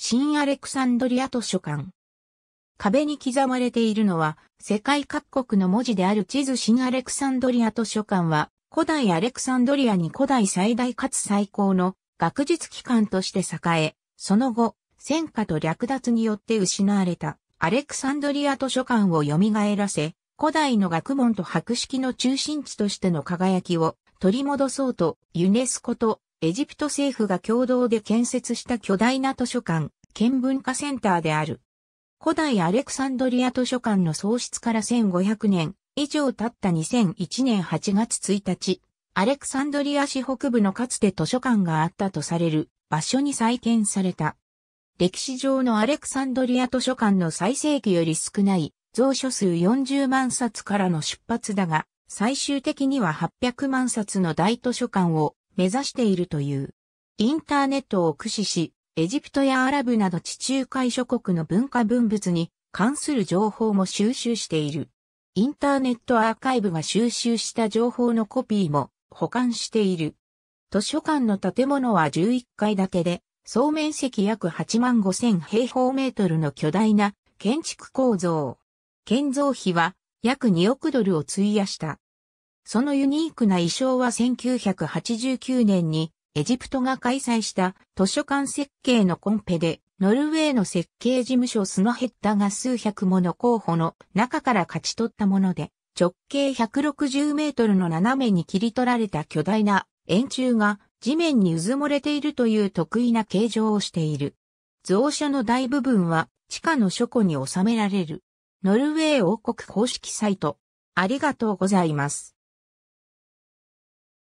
新アレクサンドリア図書館。壁に刻まれているのは、世界各国の文字である地図新アレクサンドリア図書館は、古代アレクサンドリアに古代最大かつ最高の学術機関として栄え、その後、戦火と略奪によって失われたアレクサンドリア図書館を蘇らせ、古代の学問と博識の中心地としての輝きを取り戻そうとユネスコとエジプト政府が共同で建設した巨大な図書館、県文化センターである。古代アレクサンドリア図書館の創出から1500年以上経った2001年8月1日、アレクサンドリア市北部のかつて図書館があったとされる場所に再建された。歴史上のアレクサンドリア図書館の最盛期より少ない蔵書数40万冊からの出発だが、最終的には800万冊の大図書館を目指しているという。インターネットを駆使し、エジプトやアラブなど地中海諸国の文化文物に関する情報も収集している。インターネットアーカイブが収集した情報のコピーも保管している。図書館の建物は11階建てで、総面積約8万5千平方メートルの巨大な建築構造。建造費は約2億ドルを費やした。そのユニークな衣装は1989年にエジプトが開催した図書館設計のコンペで、ノルウェーの設計事務所スノヘッダが数百もの候補の中から勝ち取ったもので、直径160メートルの斜めに切り取られた巨大な円柱が地面に渦漏もれているという得意な形状をしている。蔵書の大部分は地下の書庫に収められる。ノルウェー王国公式サイト。ありがとうございます。